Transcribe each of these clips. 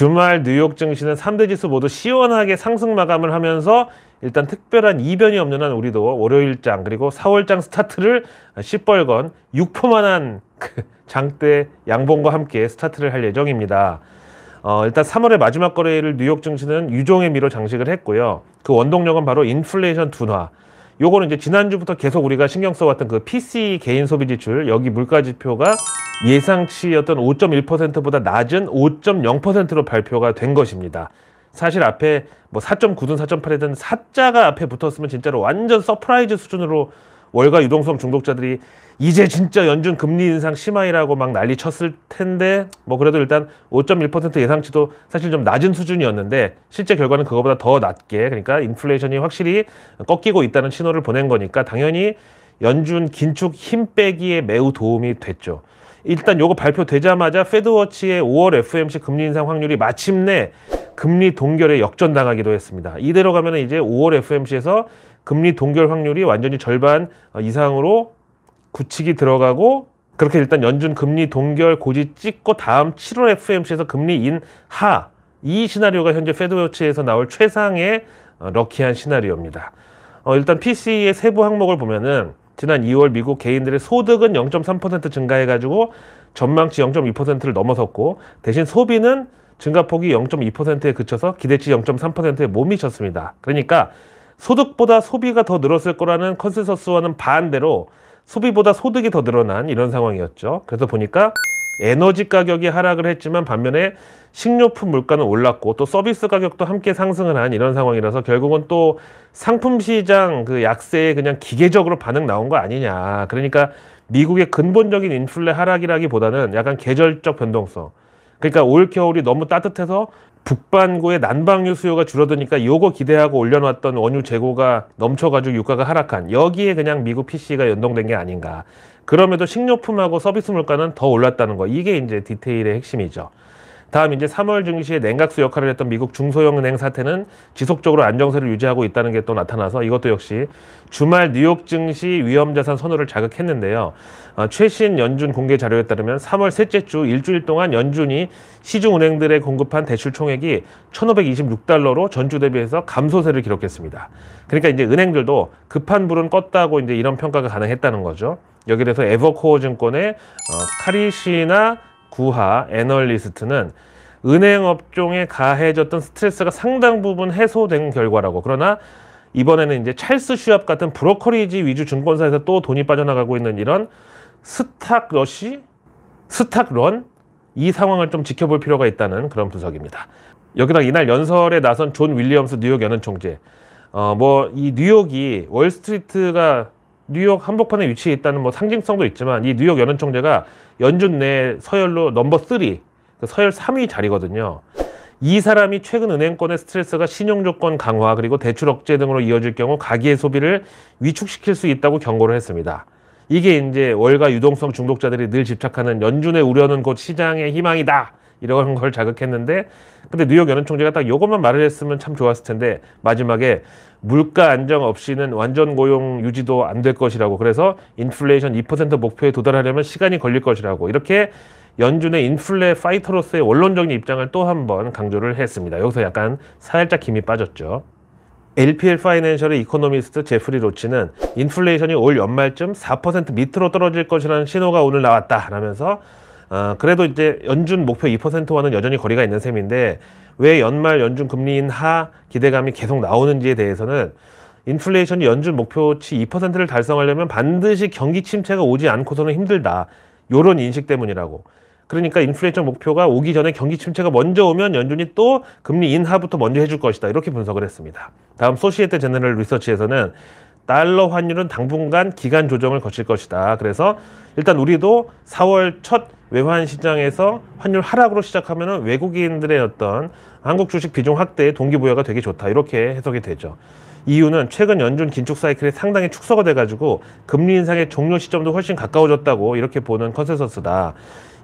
주말 뉴욕 증시는 3대 지수 모두 시원하게 상승 마감을 하면서 일단 특별한 이변이 없는 한 우리도 월요일장 그리고 4월장 스타트를 시뻘건 6포만한 그 장대 양봉과 함께 스타트를 할 예정입니다. 어, 일단 3월의 마지막 거래일 을 뉴욕 증시는 유종의 미로 장식을 했고요. 그 원동력은 바로 인플레이션 둔화. 요거는 이제 지난주부터 계속 우리가 신경 써왔던 그 PC 개인 소비 지출 여기 물가 지표가 예상치였던 5.1%보다 낮은 5.0%로 발표가 된 것입니다. 사실 앞에 뭐 4.9든 4.8이든 4자가 앞에 붙었으면 진짜로 완전 서프라이즈 수준으로 월가 유동성 중독자들이 이제 진짜 연준 금리 인상 심하이라고막 난리 쳤을 텐데 뭐 그래도 일단 5.1% 예상치도 사실 좀 낮은 수준이었는데 실제 결과는 그거보다 더 낮게 그러니까 인플레이션이 확실히 꺾이고 있다는 신호를 보낸 거니까 당연히 연준 긴축 힘 빼기에 매우 도움이 됐죠. 일단 요거 발표되자마자 페드워치의 5월 FMC 금리 인상 확률이 마침내 금리 동결에 역전당하기도 했습니다. 이대로 가면 이제 5월 FMC에서 금리 동결 확률이 완전히 절반 이상으로 구칙이 들어가고 그렇게 일단 연준 금리 동결 고지 찍고 다음 7월 FMC에서 금리 인하 이 시나리오가 현재 페드워치에서 나올 최상의 어, 럭키한 시나리오입니다. 어, 일단 PC의 세부 항목을 보면은 지난 2월 미국 개인들의 소득은 0.3% 증가해가지고 전망치 0.2%를 넘어섰고 대신 소비는 증가폭이 0.2%에 그쳐서 기대치 0.3%에 못 미쳤습니다. 그러니까 소득보다 소비가 더 늘었을 거라는 컨센서스와는 반대로 소비보다 소득이 더 늘어난 이런 상황이었죠. 그래서 보니까 에너지 가격이 하락을 했지만 반면에 식료품 물가는 올랐고 또 서비스 가격도 함께 상승을 한 이런 상황이라서 결국은 또 상품 시장 그 약세에 그냥 기계적으로 반응 나온 거 아니냐. 그러니까 미국의 근본적인 인플레 하락이라기보다는 약간 계절적 변동성. 그러니까 올 겨울이 너무 따뜻해서 북반구의 난방유 수요가 줄어드니까 요거 기대하고 올려놨던 원유 재고가 넘쳐가지고 유가가 하락한 여기에 그냥 미국 PC가 연동된 게 아닌가 그럼에도 식료품하고 서비스 물가는 더 올랐다는 거 이게 이제 디테일의 핵심이죠 다음 이제 3월 증시의 냉각수 역할을 했던 미국 중소형은행 사태는 지속적으로 안정세를 유지하고 있다는 게 또 나타나서 이것도 역시 주말 뉴욕 증시 위험자산 선호를 자극했는데요. 어, 최신 연준 공개 자료에 따르면 3월 셋째 주 일주일 동안 연준이 시중은행들에 공급한 대출 총액이 1,526달러로 전주 대비해서 감소세를 기록했습니다. 그러니까 이제 은행들도 급한 불은 껐다고 이제 이런 평가가 가능했다는 거죠. 여기에 대해서 에버코어 증권의 어, 카리시나 구하 애널리스트는 은행 업종에 가해졌던 스트레스가 상당 부분 해소된 결과라고. 그러나 이번에는 이제 찰스 슈압 같은 브로커리지 위주 증권사에서 또 돈이 빠져나가고 있는 이런 스탁 러시, 스탁 런이 상황을 좀 지켜볼 필요가 있다는 그런 분석입니다. 여기다 이날 연설에 나선 존 윌리엄스 뉴욕 연은 총재. 어, 뭐 이 뉴욕이 월스트리트가 뉴욕 한복판에 위치해 있다는 뭐 상징성도 있지만 이 뉴욕 연은 총재가 연준 내 서열로 넘버 3, 그 서열 3위 자리거든요. 이 사람이 최근 은행권의 스트레스가 신용 조건 강화 그리고 대출 억제 등으로 이어질 경우 가계 소비를 위축시킬 수 있다고 경고를 했습니다. 이게 이제 월가 유동성 중독자들이 늘 집착하는 연준의 우려는 곧 시장의 희망이다. 이런 걸 자극했는데 근데 뉴욕 연은 총재가 딱 이것만 말을 했으면 참 좋았을 텐데 마지막에 물가 안정 없이는 완전 고용 유지도 안 될 것이라고 그래서 인플레이션 2% 목표에 도달하려면 시간이 걸릴 것이라고 이렇게 연준의 인플레 파이터로서의 원론적인 입장을 또 한 번 강조를 했습니다. 여기서 약간 살짝 힘이 빠졌죠. LPL 파이낸셜의 이코노미스트 제프리 로치는 인플레이션이 올 연말쯤 4% 밑으로 떨어질 것이라는 신호가 오늘 나왔다라면서 어, 그래도 이제 연준 목표 2%와는 여전히 거리가 있는 셈인데 왜 연말 연준 금리 인하 기대감이 계속 나오는지에 대해서는 인플레이션이 연준 목표치 2%를 달성하려면 반드시 경기 침체가 오지 않고서는 힘들다. 요런 인식 때문이라고. 그러니까 인플레이션 목표가 오기 전에 경기 침체가 먼저 오면 연준이 또 금리 인하부터 먼저 해줄 것이다. 이렇게 분석을 했습니다. 다음 소시에테 제너럴 리서치에서는 달러 환율은 당분간 기간 조정을 거칠 것이다. 그래서 일단 우리도 4월 첫 외환 시장에서 환율 하락으로 시작하면은 외국인들의 어떤 한국 주식 비중 확대에 동기부여가 되게 좋다 이렇게 해석이 되죠. 이유는 최근 연준 긴축 사이클이 상당히 축소가 돼가지고 금리 인상의 종료 시점도 훨씬 가까워졌다고 이렇게 보는 컨센서스다.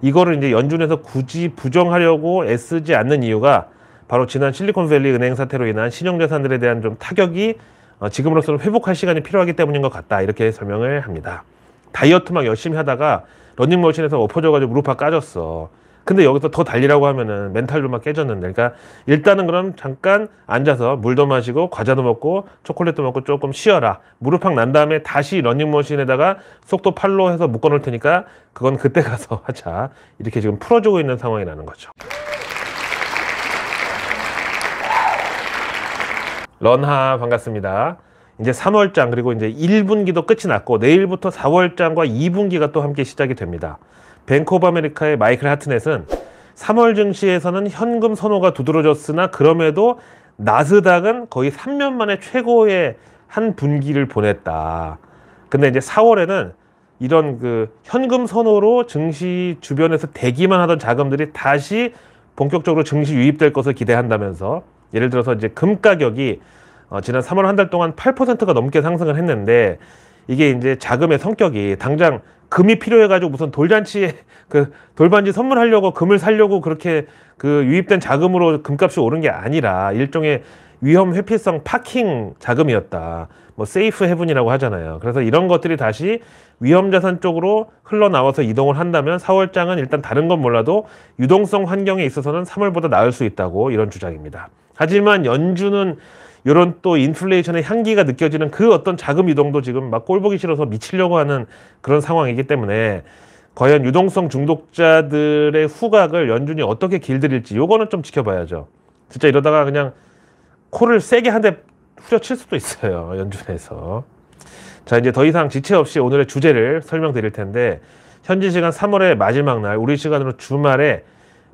이거를 이제 연준에서 굳이 부정하려고 애쓰지 않는 이유가 바로 지난 실리콘밸리 은행 사태로 인한 신용자산들에 대한 좀 타격이 어, 지금으로서는 회복할 시간이 필요하기 때문인 것 같다 이렇게 설명을 합니다. 다이어트 막 열심히 하다가 런닝머신에서 엎어져가지고 무릎 팍 까졌어. 근데 여기서 더 달리라고 하면은 멘탈도 막 깨졌는데, 그러니까 일단은 그럼 잠깐 앉아서 물도 마시고 과자도 먹고 초콜릿도 먹고 조금 쉬어라. 무릎팍 난 다음에 다시 러닝머신에다가 속도 팔로 해서 묶어놓을 테니까 그건 그때 가서 하자. 이렇게 지금 풀어주고 있는 상황이 나는 거죠. 런하 반갑습니다. 이제 3월장 그리고 이제 1분기도 끝이 났고 내일부터 4월장과 2분기가 또 함께 시작이 됩니다. 뱅크 브 아메리카의 마이클 하트넷은 3월 증시에서는 현금 선호가 두드러졌으나 그럼에도 나스닥은 거의 3년 만에 최고의 한 분기를 보냈다. 근데 이제 4월에는 이런 그 현금 선호로 증시 주변에서 대기만 하던 자금들이 다시 본격적으로 증시 유입될 것을 기대한다면서 예를 들어서 이제 금 가격이 어, 지난 3월 한 달 동안 8%가 넘게 상승을 했는데 이게 이제 자금의 성격이 당장 금이 필요해가지고 무슨 돌잔치에 그 돌반지 선물하려고 금을 살려고 그렇게 그 유입된 자금으로 금값이 오른 게 아니라 일종의 위험 회피성 파킹 자금이었다. 뭐 세이프 헤븐이라고 하잖아요. 그래서 이런 것들이 다시 위험 자산 쪽으로 흘러나와서 이동을 한다면 4월장은 일단 다른 건 몰라도 유동성 환경에 있어서는 3월보다 나을 수 있다고 이런 주장입니다. 하지만 연준은 이런 또 인플레이션의 향기가 느껴지는 그 어떤 자금 이동도 지금 막 꼴보기 싫어서 미치려고 하는 그런 상황이기 때문에 과연 유동성 중독자들의 후각을 연준이 어떻게 길들일지 요거는 좀 지켜봐야죠. 진짜 이러다가 그냥 코를 세게 한 대 후려칠 수도 있어요. 연준에서. 자 이제 더 이상 지체 없이 오늘의 주제를 설명드릴 텐데 현지 시간 3월의 마지막 날 우리 시간으로 주말에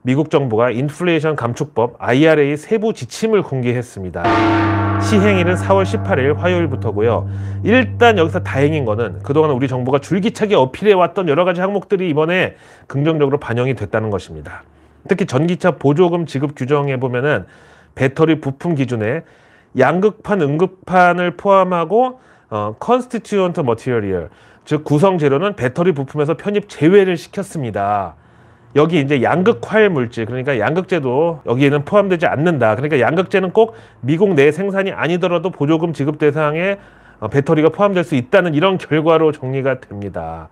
미국 정부가 인플레이션 감축법 IRA 세부 지침을 공개했습니다. 시행일은 4월 18일 화요일부터고요. 일단 여기서 다행인 거는 그동안 우리 정부가 줄기차게 어필해왔던 여러 가지 항목들이 이번에 긍정적으로 반영이 됐다는 것입니다. 특히 전기차 보조금 지급 규정에 보면은 배터리 부품 기준에 양극판, 응급판을 포함하고 어, 컨스티튜언트 머티리얼 즉 구성 재료는 배터리 부품에서 편입 제외를 시켰습니다. 여기 이제 양극화의 물질 그러니까 양극재도 여기에는 포함되지 않는다. 그러니까 양극재는 꼭 미국 내 생산이 아니더라도 보조금 지급 대상에 어, 배터리가 포함될 수 있다는 이런 결과로 정리가 됩니다.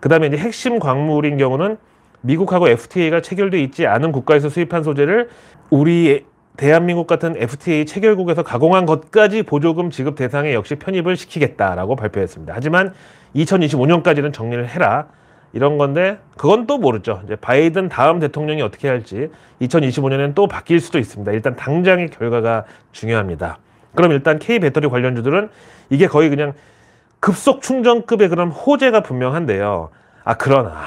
그 다음에 이제 핵심 광물인 경우는 미국하고 FTA가 체결돼 있지 않은 국가에서 수입한 소재를 우리 대한민국 같은 FTA 체결국에서 가공한 것까지 보조금 지급 대상에 역시 편입을 시키겠다라고 발표했습니다. 하지만 2025년까지는 정리를 해라. 이런 건데 그건 또 모르죠. 이제 바이든 다음 대통령이 어떻게 할지 2025년엔 또 바뀔 수도 있습니다. 일단 당장의 결과가 중요합니다. 그럼 일단 K 배터리 관련주들은 이게 거의 그냥 급속 충전급의 그런 호재가 분명한데요. 아 그러나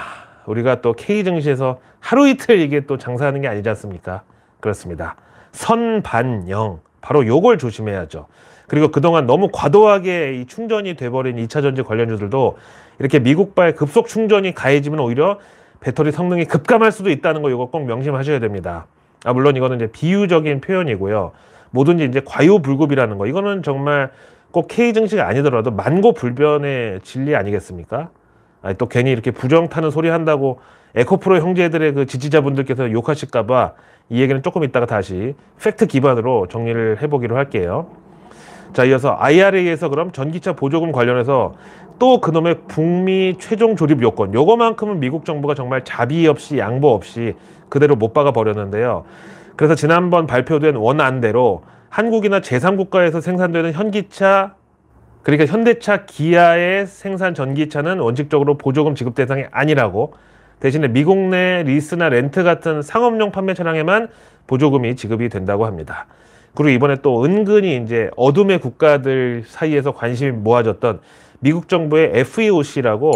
우리가 또 K 증시에서 하루 이틀 이게 또 장사하는 게 아니지 않습니까? 그렇습니다. 선반영 바로 요걸 조심해야죠. 그리고 그동안 너무 과도하게 이 충전이 돼버린 2차 전지 관련주들도 이렇게 미국발 급속 충전이 가해지면 오히려 배터리 성능이 급감할 수도 있다는 거 이거 꼭 명심하셔야 됩니다. 아, 물론 이거는 이제 비유적인 표현이고요. 뭐든지 이제 과유불급이라는 거. 이거는 정말 꼭 K 증시가 아니더라도 만고불변의 진리 아니겠습니까? 아니, 또 괜히 이렇게 부정 타는 소리 한다고 에코프로 형제들의 그 지지자분들께서 욕하실까봐 이 얘기는 조금 이따가 다시 팩트 기반으로 정리를 해보기로 할게요. 자, 이어서 IRA에서 그럼 전기차 보조금 관련해서 또 그놈의 북미 최종 조립 요건 요거만큼은 미국 정부가 정말 자비 없이 양보 없이 그대로 못 박아 버렸는데요. 그래서 지난번 발표된 원안대로 한국이나 제3국가에서 생산되는 현기차 그러니까 현대차 기아의 생산 전기차는 원칙적으로 보조금 지급 대상이 아니라고 대신에 미국 내 리스나 렌트 같은 상업용 판매 차량에만 보조금이 지급이 된다고 합니다. 그리고 이번에 또 은근히 이제 어둠의 국가들 사이에서 관심이 모아졌던 미국 정부의 FEOC라고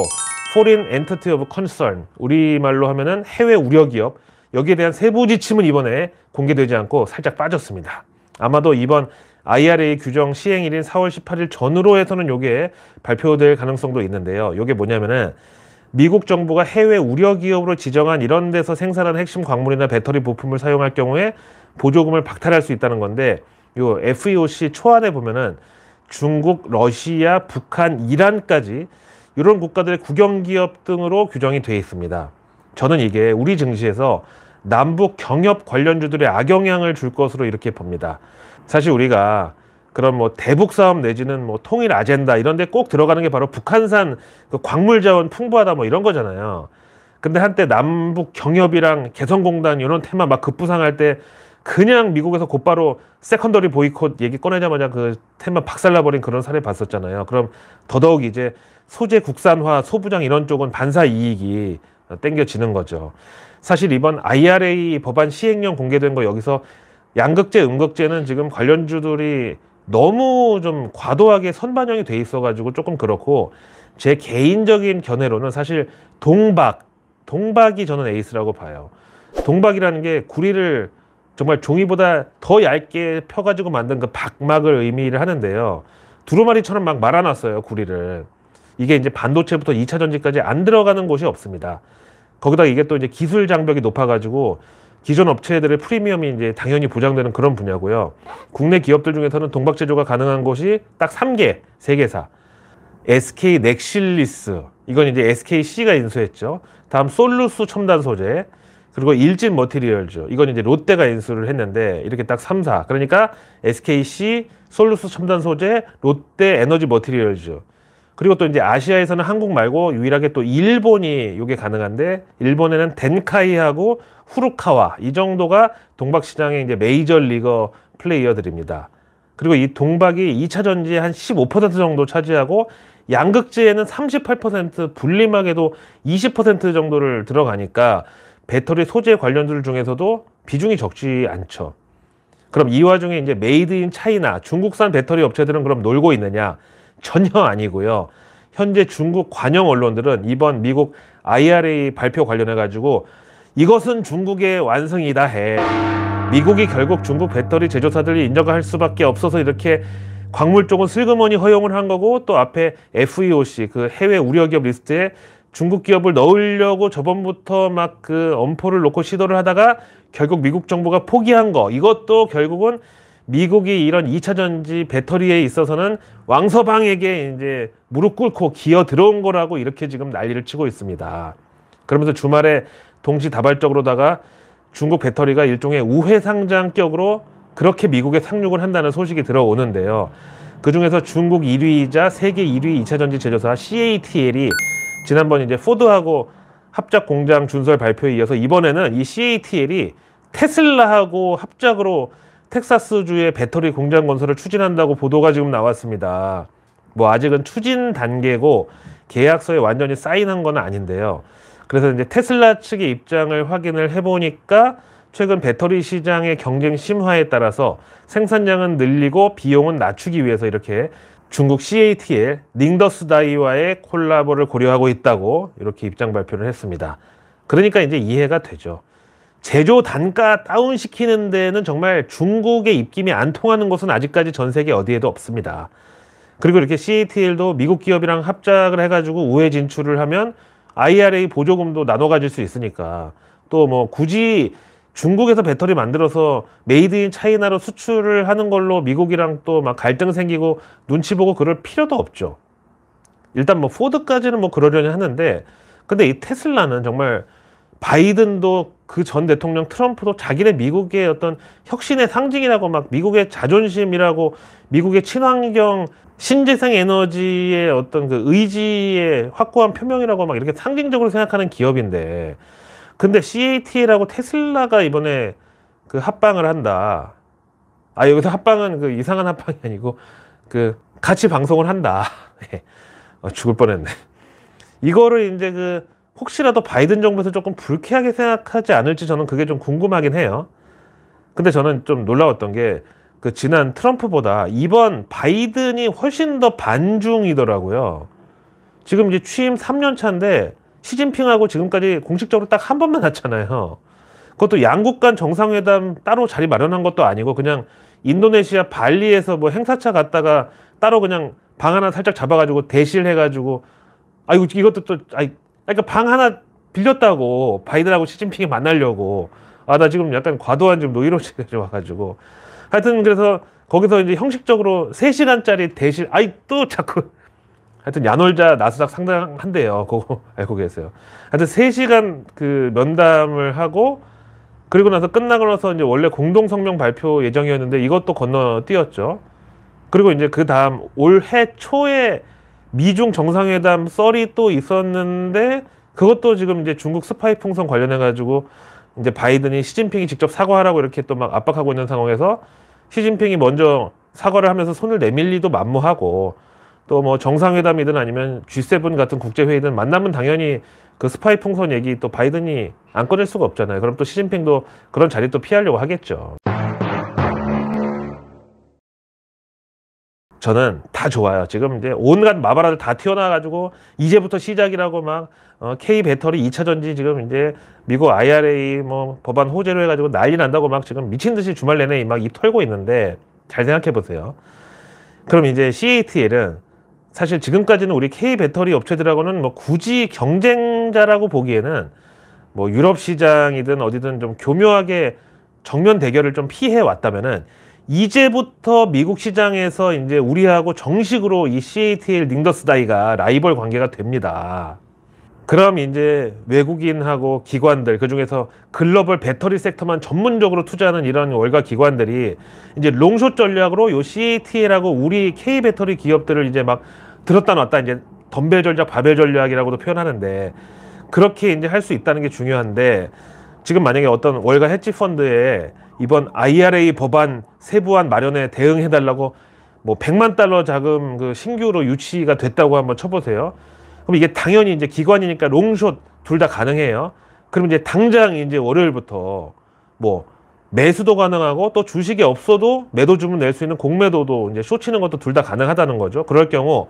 Foreign Entity of Concern 우리말로 하면은 해외 우려 기업 여기에 대한 세부 지침은 이번에 공개되지 않고 살짝 빠졌습니다. 아마도 이번 IRA 규정 시행일인 4월 18일 전으로 해서는 이게 발표될 가능성도 있는데요. 이게 뭐냐면은 미국 정부가 해외 우려 기업으로 지정한 이런 데서 생산한 핵심 광물이나 배터리 부품을 사용할 경우에 보조금을 박탈할 수 있다는 건데 요 FEOC 초안에 보면은 중국, 러시아, 북한, 이란까지 이런 국가들의 국영기업 등으로 규정이 되어 있습니다. 저는 이게 우리 증시에서 남북 경협 관련주들의 악영향을 줄 것으로 이렇게 봅니다. 사실 우리가 그런 뭐 대북 싸움 내지는 뭐 통일 아젠다 이런 데 꼭 들어가는 게 바로 북한산 그 광물 자원 풍부하다 뭐 이런 거잖아요. 근데 한때 남북 경협이랑 개성공단 이런 테마 막 급부상할 때 그냥 미국에서 곧바로 세컨더리 보이콧 얘기 꺼내자마자 그 테마 박살나버린 그런 사례 봤었잖아요. 그럼 더더욱 이제 소재 국산화, 소부장 이런 쪽은 반사 이익이 땡겨지는 거죠. 사실 이번 IRA 법안 시행령 공개된 거 여기서 양극재, 음극재는 지금 관련주들이 너무 좀 과도하게 선반영이 돼 있어가지고 조금 그렇고 제 개인적인 견해로는 사실 동박, 동박이 저는 에이스라고 봐요. 동박이라는 게 구리를 정말 종이보다 더 얇게 펴가지고 만든 그 박막을 의미를 하는데요. 두루마리처럼 막 말아놨어요, 구리를. 이게 이제 반도체부터 2차 전지까지 안 들어가는 곳이 없습니다. 거기다 이게 또 이제 기술 장벽이 높아가지고 기존 업체들의 프리미엄이 이제 당연히 보장되는 그런 분야고요. 국내 기업들 중에서는 동박 제조가 가능한 곳이 딱 3개, 세개사 SK 넥실리스. 이건 이제 SKC가 인수했죠. 다음 솔루스 첨단 소재. 그리고 일진 머티리얼즈. 이건 이제 롯데가 인수를 했는데 이렇게 딱 3사. 그러니까 SKC, 솔루스 첨단 소재, 롯데 에너지 머티리얼즈. 그리고 또 이제 아시아에서는 한국 말고 유일하게 또 일본이 이게 가능한데 일본에는 덴카이하고 후루카와 이 정도가 동박 시장의 이제 메이저 리거 플레이어들입니다. 그리고 이 동박이 2차 전지의 한 15% 정도 차지하고 양극재에는 38% 불림하게도 20% 정도를 들어가니까 배터리 소재 관련들 중에서도 비중이 적지 않죠. 그럼 이 와중에 이제 메이드 인 차이나 중국산 배터리 업체들은 그럼 놀고 있느냐? 전혀 아니고요. 현재 중국 관영 언론들은 이번 미국 IRA 발표 관련해 가지고 이것은 중국의 완성이다 해. 미국이 결국 중국 배터리 제조사들이 인정할 수밖에 없어서 이렇게 광물 쪽은 슬그머니 허용을 한 거고 또 앞에 FEOC 그 해외 우려기업 리스트에 중국 기업을 넣으려고 저번부터 막 그 엄포를 놓고 시도를 하다가 결국 미국 정부가 포기한 거 이것도 결국은 미국이 이런 2차 전지 배터리에 있어서는 왕서방에게 이제 무릎 꿇고 기어 들어온 거라고 이렇게 지금 난리를 치고 있습니다. 그러면서 주말에 동시다발적으로다가 중국 배터리가 일종의 우회 상장격으로 그렇게 미국에 상륙을 한다는 소식이 들어오는데요. 그 중에서 중국 1위이자 세계 1위 2차 전지 제조사 CATL이 지난번 이제 포드하고 합작 공장 준설 발표에 이어서 이번에는 이 CATL이 테슬라하고 합작으로 텍사스주의 배터리 공장 건설을 추진한다고 보도가 지금 나왔습니다. 뭐 아직은 추진 단계고 계약서에 완전히 사인한 건 아닌데요. 그래서 이제 테슬라 측의 입장을 확인을 해보니까 최근 배터리 시장의 경쟁 심화에 따라서 생산량은 늘리고 비용은 낮추기 위해서 이렇게 중국 CATL 닝더스다이와의 콜라보를 고려하고 있다고 이렇게 입장 발표를 했습니다. 그러니까 이제 이해가 되죠. 제조 단가 다운시키는 데는 정말 중국의 입김이 안 통하는 것은 아직까지 전 세계 어디에도 없습니다. 그리고 이렇게 CATL도 미국 기업이랑 합작을 해가지고 우회 진출을 하면 IRA 보조금도 나눠 가질 수 있으니까 또 뭐 굳이 중국에서 배터리 만들어서 메이드 인 차이나로 수출을 하는 걸로 미국이랑 또 막 갈등 생기고 눈치 보고 그럴 필요도 없죠. 일단 뭐 포드까지는 뭐 그러려니 하는데 근데 이 테슬라는 정말 바이든도 그 전 대통령 트럼프도 자기네 미국의 어떤 혁신의 상징이라고 막 미국의 자존심이라고 미국의 친환경 신재생 에너지의 어떤 그 의지의 확고한 표명이라고 막 이렇게 상징적으로 생각하는 기업인데 근데 CATL하고 테슬라가 이번에 그 합방을 한다. 아 여기서 합방은 그 이상한 합방이 아니고 그 같이 방송을 한다. 예. 어, 죽을 뻔했네. 이거를 이제 그 혹시라도 바이든 정부에서 조금 불쾌하게 생각하지 않을지 저는 그게 좀 궁금하긴 해요. 근데 저는 좀 놀라웠던 게 그 지난 트럼프보다 이번 바이든이 훨씬 더 반중이더라고요. 지금 이제 취임 3년 차인데 시진핑하고 지금까지 공식적으로 딱 한번 만났잖아요. 그것도 양국 간 정상회담 따로 자리 마련한 것도 아니고 그냥 인도네시아 발리에서 뭐 행사차 갔다가 따로 그냥 방 하나 살짝 잡아가지고 대실 해가지고 아이고 이것도 또 아이 그러니까 방 하나 빌렸다고 바이든하고 시진핑이 만나려고 아 나 지금 약간 과도한 지금 노이로시가 와가지고 하여튼 그래서 거기서 이제 형식적으로 세시간짜리 대실 아이 또 자꾸 하여튼 야놀자 나스닥 상당한데요. 그거 알고 계세요. 하여튼 3시간 그 면담을 하고 그리고 나서 끝나고 나서 이제 원래 공동 성명 발표 예정이었는데 이것도 건너뛰었죠. 그리고 이제 그 다음 올해 초에 미중 정상회담 썰이 또 있었는데 그것도 지금 이제 중국 스파이 풍선 관련해 가지고 이제 바이든이 시진핑이 직접 사과하라고 이렇게 또 막 압박하고 있는 상황에서 시진핑이 먼저 사과를 하면서 손을 내밀리도 만무하고 또뭐 정상회담이든 아니면 G7 같은 국제회의든 만나면 당연히 그 스파이 풍선 얘기 또 바이든이 안 꺼낼 수가 없잖아요. 그럼 또 시진핑도 그런 자리 또 피하려고 하겠죠. 저는 다 좋아요. 지금 이제 온갖 마바라들 다 튀어나와가지고 이제부터 시작이라고 막 어, K 배터리 2차 전지 지금 이제 미국 IRA 뭐 법안 호재로 해가지고 난리 난다고 막 지금 미친 듯이 주말 내내 막 입 털고 있는데 잘 생각해 보세요. 그럼 이제 CATL은 사실 지금까지는 우리 K 배터리 업체들하고는 뭐 굳이 경쟁자라고 보기에는 뭐 유럽 시장이든 어디든 좀 교묘하게 정면 대결을 좀 피해 왔다면은 이제부터 미국 시장에서 이제 우리하고 정식으로 이 CATL 닝더스다이가 라이벌 관계가 됩니다. 그럼 이제 외국인하고 기관들 그중에서 글로벌 배터리 섹터만 전문적으로 투자하는 이런 월가 기관들이 이제 롱숏 전략으로 요 CATL하고 우리 K 배터리 기업들을 이제 막 들었다 놨다 이제 덤벨 전략, 바벨 전략이라고도 표현하는데 그렇게 이제 할 수 있다는 게 중요한데 지금 만약에 어떤 월가 해치 펀드에 이번 IRA 법안 세부안 마련에 대응해 달라고 뭐 100만 달러 자금 그 신규로 유치가 됐다고 한번 쳐 보세요. 그럼 이게 당연히 이제 기관이니까 롱숏 둘 다 가능해요. 그럼 이제 당장 이제 월요일부터 뭐 매수도 가능하고 또 주식이 없어도 매도 주문 낼 수 있는 공매도도 이제 쇼치는 것도 둘 다 가능하다는 거죠. 그럴 경우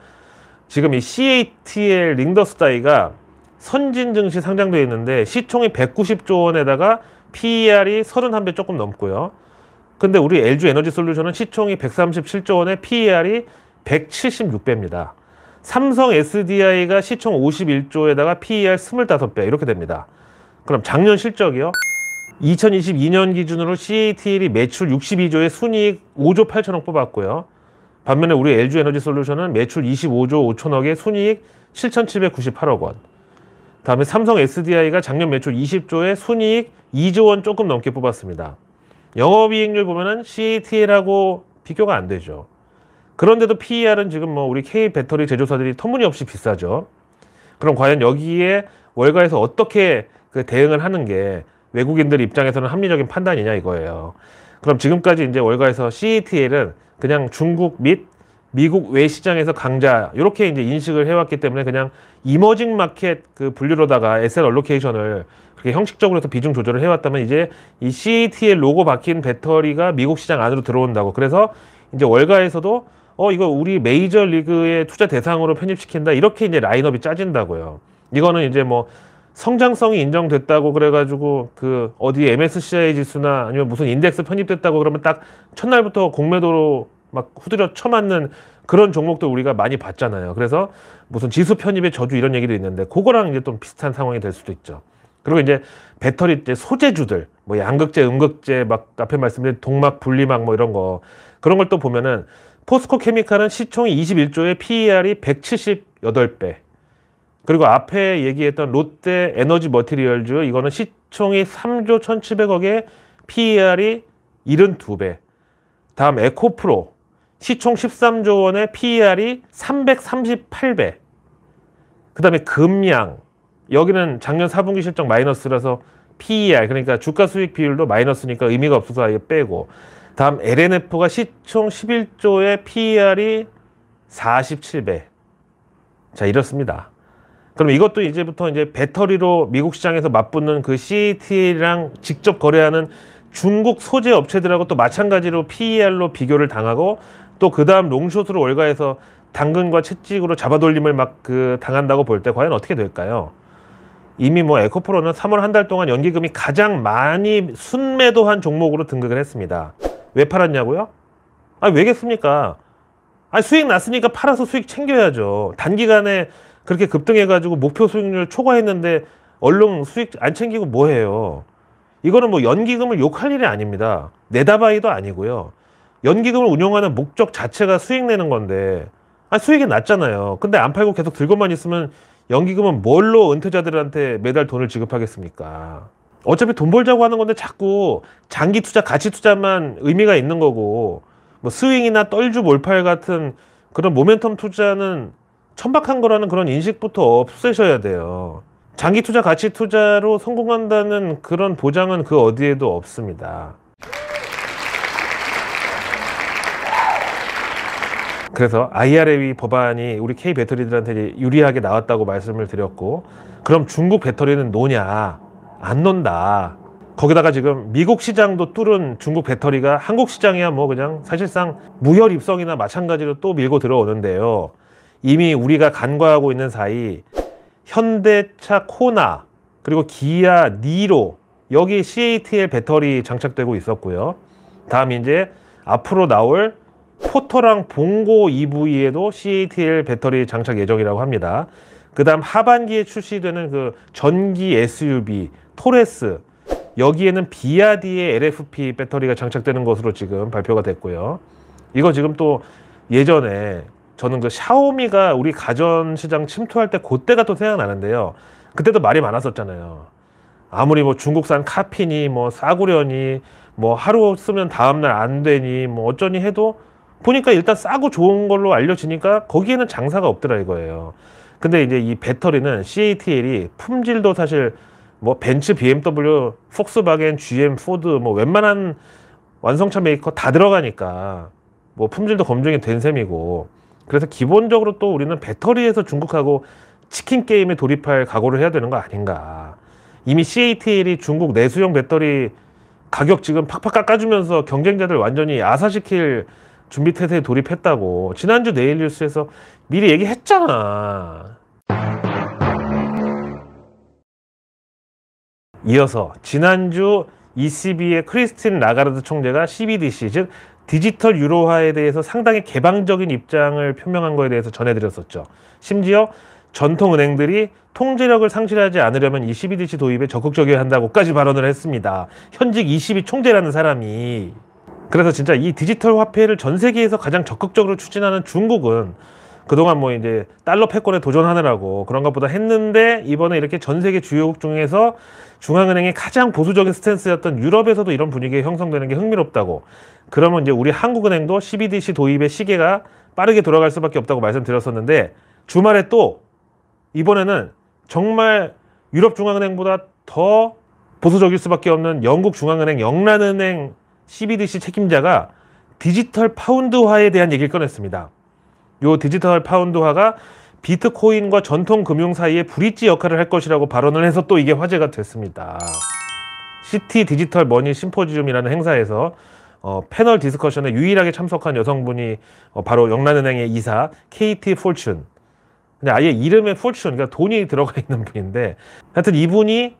지금 이 CATL 링더스다이가 선진 증시 상장되어 있는데 시총이 190조 원에다가 PER이 31배 조금 넘고요. 근데 우리 LG 에너지 솔루션은 시총이 137조 원에 PER이 176배입니다. 삼성 SDI가 시총 51조에다가 PER 25배 이렇게 됩니다. 그럼 작년 실적이요? 2022년 기준으로 CATL이 매출 62조에 순이익 5조 8천억 뽑았고요. 반면에 우리 LG 에너지 솔루션은 매출 25조 5천억에 순이익 7,798억 원. 다음에 삼성 SDI가 작년 매출 20조에 순이익 2조 원 조금 넘게 뽑았습니다. 영업이익률 보면은 CATL하고 e 비교가 안 되죠. 그런데도 PER은 지금 뭐 우리 K 배터리 제조사들이 터무니없이 비싸죠. 그럼 과연 여기에 월가에서 어떻게 그 대응을 하는 게 외국인들 입장에서는 합리적인 판단이냐 이거예요. 그럼 지금까지 이제 월가에서 CATL은 e 그냥 중국 및 미국 외시장에서 강자 이렇게 이제 인식을 해왔기 때문에 그냥 이머징 마켓 그 분류로다가 에셀 얼로케이션을 그렇게 형식적으로 해서 비중 조절을 해왔다면 이제 이 CAT의 e 로고 박힌 배터리가 미국 시장 안으로 들어온다고 그래서 이제 월가에서도 어 이거 우리 메이저 리그의 투자 대상으로 편입시킨다 이렇게 이제 라인업이 짜진다고요. 이거는 이제 뭐 성장성이 인정됐다고 그래가지고 그 어디 MSCI 지수나 아니면 무슨 인덱스 편입됐다고 그러면 딱 첫날부터 공매도로 막 후드려 쳐맞는 그런 종목도 우리가 많이 봤잖아요. 그래서 무슨 지수 편입의 저주 이런 얘기도 있는데 그거랑 이제 좀 비슷한 상황이 될 수도 있죠. 그리고 이제 배터리 때 소재주들 뭐 양극재, 음극재 막 앞에 말씀드린 동막, 분리막 뭐 이런 거 그런 걸 또 보면은 포스코 케미칼은 시총이 21조에 PER이 178배 그리고 앞에 얘기했던 롯데 에너지 머티리얼즈 이거는 시총이 3조 1,700억에 PER이 72배. 다음 에코프로 시총 13조 원에 PER이 338배. 그다음에 금양 여기는 작년 4분기 실적 마이너스라서 PER 그러니까 주가 수익 비율도 마이너스니까 의미가 없어서 아예 빼고 다음 LNF가 시총 11조에 PER이 47배. 자 이렇습니다. 그럼 이것도 이제부터 이제 배터리로 미국 시장에서 맞붙는 그 CAT랑 직접 거래하는 중국 소재 업체들하고 또 마찬가지로 PER로 비교를 당하고 또 그 다음 롱숏으로 월가에서 당근과 채찍으로 잡아돌림을 막 그 당한다고 볼 때 과연 어떻게 될까요? 이미 뭐 에코프로는 3월 한 달 동안 연기금이 가장 많이 순매도한 종목으로 등극을 했습니다. 왜 팔았냐고요? 아 왜겠습니까? 아 수익 났으니까 팔아서 수익 챙겨야죠. 단기간에 그렇게 급등해가지고 목표 수익률 초과했는데 얼른 수익 안 챙기고 뭐해요. 이거는 뭐 연기금을 욕할 일이 아닙니다. 내다바이도 아니고요. 연기금을 운용하는 목적 자체가 수익 내는 건데 아, 수익이 낮잖아요. 근데 안 팔고 계속 들고만 있으면 연기금은 뭘로 은퇴자들한테 매달 돈을 지급하겠습니까? 어차피 돈 벌자고 하는 건데 자꾸 장기 투자, 가치 투자만 의미가 있는 거고 뭐 스윙이나 떨주 몰팔 같은 그런 모멘텀 투자는 천박한 거라는 그런 인식부터 없애셔야 돼요. 장기 투자, 가치 투자로 성공한다는 그런 보장은 그 어디에도 없습니다. 그래서 IRA 법안이 우리 K 배터리들한테 유리하게 나왔다고 말씀을 드렸고, 그럼 중국 배터리는 노냐? 안 논다. 거기다가 지금 미국 시장도 뚫은 중국 배터리가 한국 시장이야 뭐 그냥 사실상 무혈 입성이나 마찬가지로 또 밀고 들어오는데요. 이미 우리가 간과하고 있는 사이 현대차 코나 그리고 기아 니로 여기 CATL 배터리 장착되고 있었고요. 다음 이제 앞으로 나올 포터랑 봉고 EV에도 CATL 배터리 장착 예정이라고 합니다. 그 다음 하반기에 출시되는 그 전기 SUV 토레스 여기에는 비아디의 LFP 배터리가 장착되는 것으로 지금 발표가 됐고요. 이거 지금 또 예전에 저는 그 샤오미가 우리 가전 시장 침투할 때 그때가 또 생각나는데요. 그때도 말이 많았었잖아요. 아무리 뭐 중국산 카피니 뭐 싸구려니 뭐 하루 쓰면 다음날 안 되니 뭐 어쩌니 해도 보니까 일단 싸고 좋은 걸로 알려지니까 거기에는 장사가 없더라 이거예요. 근데 이제 이 배터리는 CATL이 품질도 사실 뭐 벤츠, BMW, 폭스바겐, GM, 포드 뭐 웬만한 완성차 메이커 다 들어가니까 뭐 품질도 검증이 된 셈이고 그래서 기본적으로 또 우리는 배터리에서 중국하고 치킨 게임에 돌입할 각오를 해야 되는 거 아닌가. 이미 CATL이 중국 내수용 배터리 가격 지금 팍팍 깎아주면서 경쟁자들 완전히 아사시킬 준비 태세에 돌입했다고 지난주 내일 뉴스에서 미리 얘기했잖아. 이어서 지난주 ECB의 크리스틴 라가르드 총재가 CBDC 즉 디지털 유로화에 대해서 상당히 개방적인 입장을 표명한 거에 대해서 전해드렸었죠. 심지어 전통 은행들이 통제력을 상실하지 않으려면 이2 d c 도입에 적극적이어야 한다고까지 발언을 했습니다. 현직 22 총재라는 사람이 그래서 진짜 이 디지털 화폐를 전 세계에서 가장 적극적으로 추진하는 중국은 그동안 뭐 이제 달러 패권에 도전하느라고 그런 것보다 했는데 이번에 이렇게 전 세계 주요국 중에서 중앙은행이 가장 보수적인 스탠스였던 유럽에서도 이런 분위기에 형성되는 게 흥미롭다고. 그러면 이제 우리 한국은행도 CBDC 도입의 시계가 빠르게 돌아갈 수밖에 없다고 말씀드렸었는데 주말에 또 이번에는 정말 유럽 중앙은행보다 더 보수적일 수밖에 없는 영국 중앙은행 영란은행 CBDC 책임자가 디지털 파운드화에 대한 얘기를 꺼냈습니다. 요 디지털 파운드화가 비트코인과 전통 금융 사이에 브릿지 역할을 할 것이라고 발언을 해서 또 이게 화제가 됐습니다. 시티 디지털 머니 심포지움이라는 행사에서 어, 패널 디스커션에 유일하게 참석한 여성분이 어, 바로 영란은행의 이사 KT 폴춘. 근데 아예 이름에 폴춘, 그러니까 돈이 들어가 있는 분인데 하여튼 이분이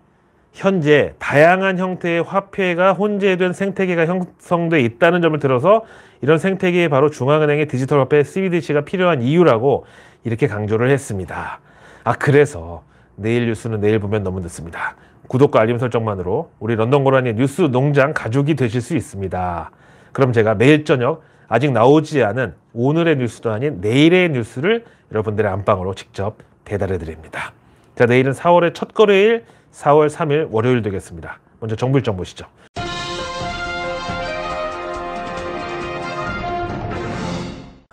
현재 다양한 형태의 화폐가 혼재된 생태계가 형성돼 있다는 점을 들어서 이런 생태계에 바로 중앙은행의 디지털 화폐 CBDC가 필요한 이유라고 이렇게 강조를 했습니다. 아 그래서 내일 뉴스는 내일 보면 너무 늦습니다. 구독과 알림 설정만으로 우리 런던 고라니의 뉴스 농장 가족이 되실 수 있습니다. 그럼 제가 매일 저녁 아직 나오지 않은 오늘의 뉴스도 아닌 내일의 뉴스를 여러분들의 안방으로 직접 배달해 드립니다. 자, 내일은 4월의 첫 거래일 4월 3일 월요일 되겠습니다. 먼저 정부 일정 보시죠.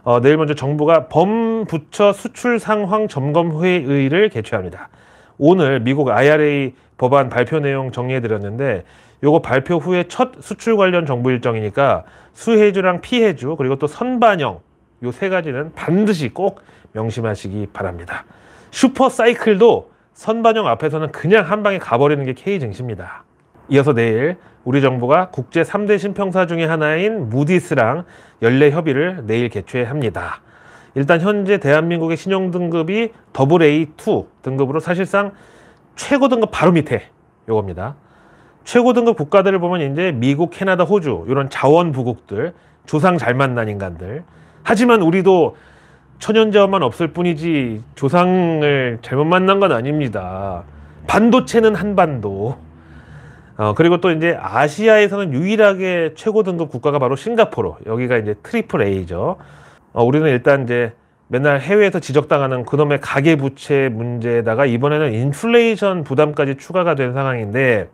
어, 내일 먼저 정부가 범부처 수출 상황 점검 회의를 개최합니다. 오늘 미국 IRA 법안 발표 내용 정리해 드렸는데 요거 발표 후에 첫 수출 관련 정부 일정이니까 수혜주랑 피해주 그리고 또 선반영 요 세 가지는 반드시 꼭 명심하시기 바랍니다. 슈퍼 사이클도 선반영 앞에서는 그냥 한 방에 가버리는 게 K증시입니다. 이어서 내일 우리 정부가 국제 3대 신평사 중의 하나인 무디스랑 연례 협의를 내일 개최합니다. 일단 현재 대한민국의 신용 등급이 AA2 등급으로 사실상 최고 등급 바로 밑에 요겁니다. 최고 등급 국가들을 보면 이제 미국, 캐나다, 호주 이런 자원 부국들, 조상 잘 만난 인간들. 하지만 우리도 천연자원만 없을 뿐이지 조상을 잘못 만난 건 아닙니다. 반도체는 한반도. 어, 그리고 또 이제 아시아에서는 유일하게 최고 등급 국가가 바로 싱가포르. 여기가 이제 트리플 A죠. 어, 우리는 일단 이제 맨날 해외에서 지적당하는 그놈의 가계부채 문제에다가 이번에는 인플레이션 부담까지 추가가 된 상황인데,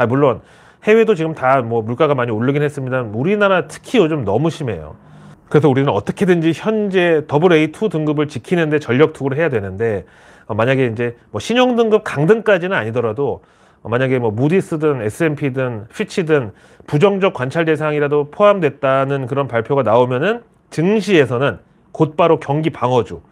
아, 물론 해외도 지금 다 뭐 물가가 많이 오르긴 했습니다 우리나라 특히 요즘 너무 심해요. 그래서 우리는 어떻게든지 현재 더블 A2 등급을 지키는데 전력 투구를 해야 되는데 어, 만약에 이제 뭐 신용 등급 강등까지는 아니더라도 어, 만약에 뭐 무디스든 S&P든 피치든 부정적 관찰 대상이라도 포함됐다는 그런 발표가 나오면은 증시에서는 곧바로 경기 방어주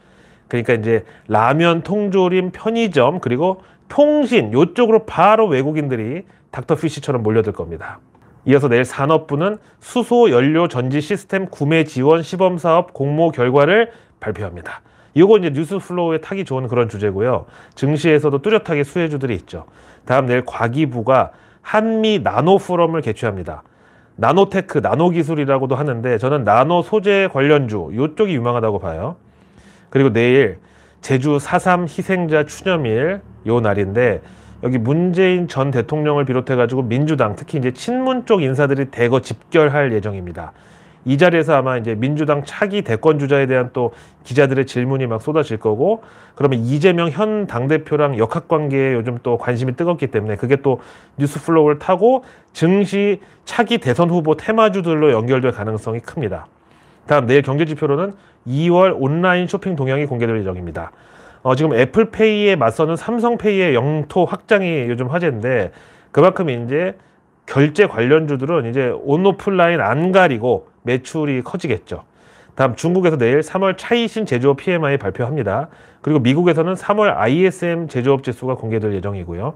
그러니까 이제 라면 통조림 편의점 그리고 통신 요쪽으로 바로 외국인들이 닥터피쉬처럼 몰려들 겁니다. 이어서 내일 산업부는 수소 연료 전지 시스템 구매 지원 시범 사업 공모 결과를 발표합니다. 이거 이제 뉴스플로우에 타기 좋은 그런 주제고요. 증시에서도 뚜렷하게 수혜주들이 있죠. 다음 내일 과기부가 한미 나노 포럼을 개최합니다. 나노테크, 나노기술이라고도 하는데 저는 나노 소재 관련주 이쪽이 유망하다고 봐요. 그리고 내일 제주 4.3 희생자 추념일 요 날인데 여기 문재인 전 대통령을 비롯해 가지고 민주당 특히 이제 친문 쪽 인사들이 대거 집결할 예정입니다. 이 자리에서 아마 이제 민주당 차기 대권 주자에 대한 또 기자들의 질문이 막 쏟아질 거고 그러면 이재명 현 당대표랑 역학 관계에 요즘 또 관심이 뜨겁기 때문에 그게 또 뉴스 플로우를 타고 증시 차기 대선 후보 테마주들로 연결될 가능성이 큽니다. 다음 내일 경제 지표로는 2월 온라인 쇼핑 동향이 공개될 예정입니다. 어, 지금 애플페이에 맞서는 삼성페이의 영토 확장이 요즘 화제인데 그만큼 이제 결제 관련주들은 이제 온오프라인 안 가리고 매출이 커지겠죠. 다음 중국에서 내일 3월 차이신 제조업 PMI 발표합니다. 그리고 미국에서는 3월 ISM 제조업 지수가 공개될 예정이고요.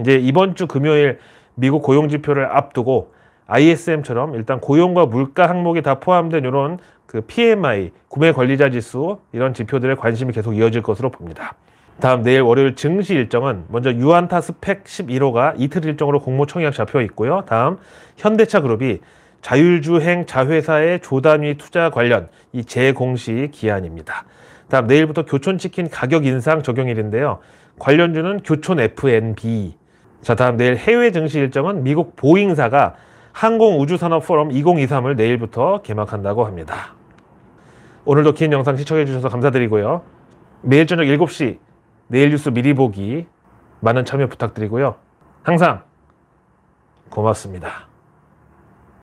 이제 이번 주 금요일 미국 고용 지표를 앞두고 ISM처럼 일단 고용과 물가 항목이 다 포함된 이런 그 PMI, 구매 관리자 지수 이런 지표들의 관심이 계속 이어질 것으로 봅니다. 다음 내일 월요일 증시 일정은 먼저 유안타 스펙 11호가 이틀 일정으로 공모 청약 잡혀 있고요. 다음 현대차 그룹이 자율주행 자회사의 조단위 투자 관련 이 재공시 기한입니다. 다음 내일부터 교촌치킨 가격 인상 적용일인데요. 관련주는 교촌 FNB. 자 다음 내일 해외 증시 일정은 미국 보잉사가 항공우주산업포럼 2023을 내일부터 개막한다고 합니다. 오늘도 긴 영상 시청해주셔서 감사드리고요. 매일 저녁 7시 내일 뉴스 미리 보기 많은 참여 부탁드리고요. 항상 고맙습니다.